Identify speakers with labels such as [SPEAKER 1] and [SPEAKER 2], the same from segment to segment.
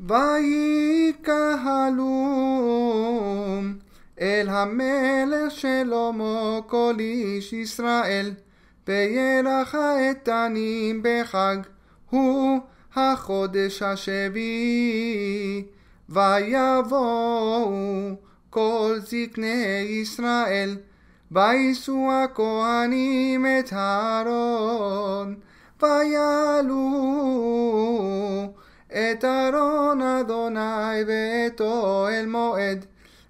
[SPEAKER 1] ויקהלו אל המלך שלמה כל איש ישראל, וירח האיתנים בחג, הוא החודש השביעי, ויבואו כל זקני ישראל, ויישאו הכהנים את הארון, ויעלו את ארון אדוני ואת אוהל מועד,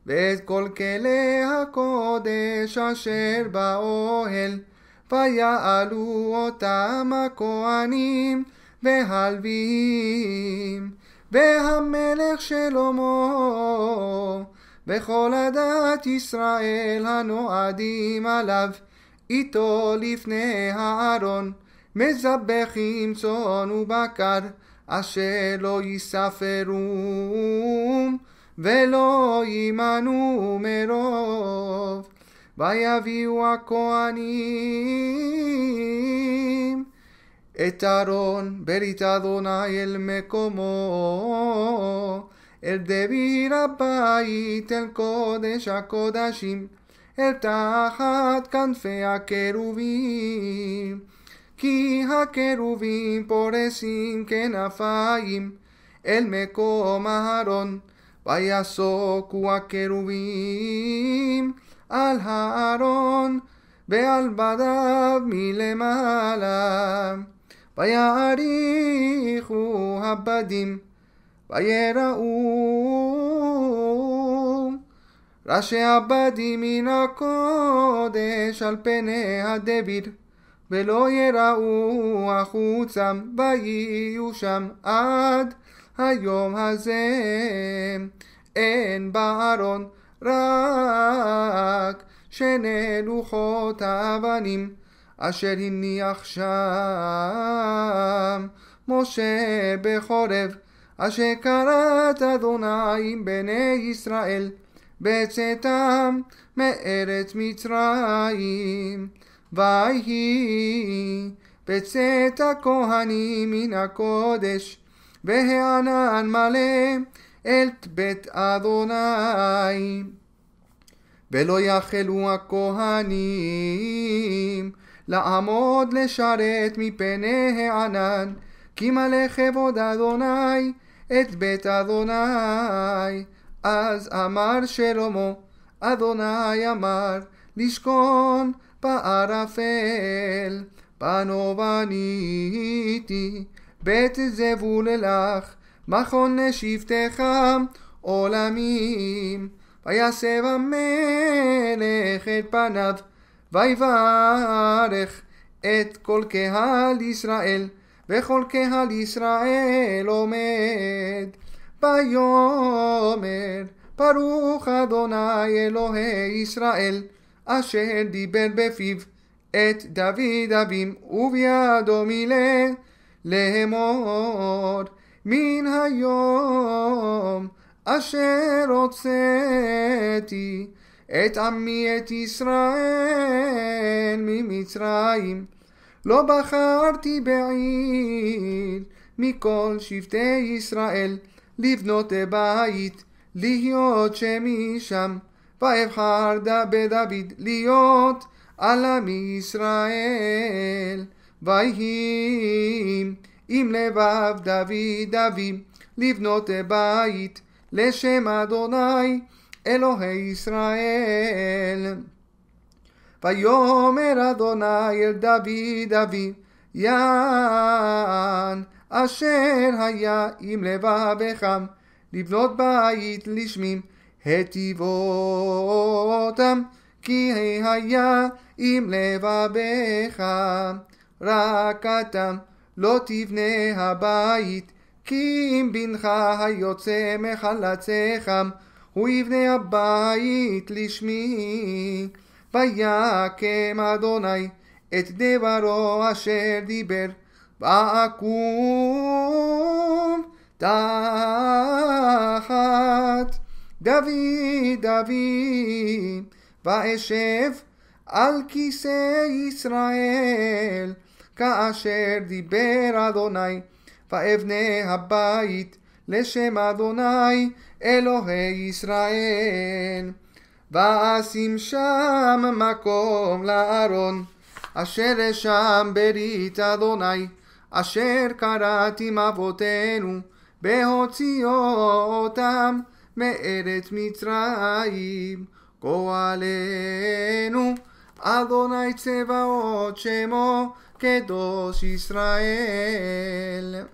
[SPEAKER 1] ואת כל כלי הקודש אשר באוהל. ויעלו אותם הכהנים והלווים, והמלך שלמה, וכל הדת ישראל הנועדים עליו, איתו לפני הארון, מזבחים צאן ובקר. Ash y saferum, velo y manúmero, vaya viu a etaron veritadona el me el de virapa y telco de Shakodashim, el tahat fea kerubim. כי הקרובים פורסים כנפיים כן אל מקום הארון, ויסוקו הקרובים על הארון ועל בדיו מלמעלה, ויעריכו הבדים, ויראו ראשי הבדים מן הקודש על פני הדביר. ולא יראו החוצם, ויהיו שם עד היום הזה. אין בארון רק שני לוחות האבנים, אשר הניח שם משה בחורב, אשר קראת אדוני בני ישראל, בצאתם מארץ מצרים. ויהי בצאת הכהנים מן הקודש והענן מלא אל בית אדוני ולא יחלו הכהנים לעמוד לשרת מפני הענן כי מלא כבוד אדוני את בית אדוני אז אמר שלמה אדוני אמר לשכון בערפל, פנו בניתי, בית זבול לך, מכון שבטך, עולמים. ויסב המלך את פניו, ויברך את כל קהל ישראל, וכל קהל ישראל עומד. ויאמר ברוך אדוני אלוהי ישראל אשר דיבר בפיו את דוד אבים ובידו מילא לאמור מן היום אשר הוצאתי את עמי את ישראל ממצרים לא בחרתי בעיר מכל שבטי ישראל לבנות בית להיות שמשם ואבחר בדוד להיות על עם ישראל. ויהי אם לבב דוד אבי לבנות בית לשם אדוני אלוהי ישראל. ויאמר אדוני אל דוד אבי יען אשר היה עם לבבך לבנות בית לשמים היטיבותם, כי היה עם לבביך, רקתם לא תבנה הבית, כי אם בנך היוצא מחלציך, הוא יבנה הבית לשמי. ויקם אדוני את דברו אשר דיבר, ואקום תחת דוד דוד, ואשב על כיסא ישראל, כאשר דיבר אדוני, ואבנה הבית לשם אדוני אלוהי ישראל. ואשים שם מקום לארון, אשר אשם ברית אדוני, אשר קראתי מאבותינו, בהוציאו אותם מארץ מצרים, כה עלינו, אדוני צבאות שמו, קדוש ישראל.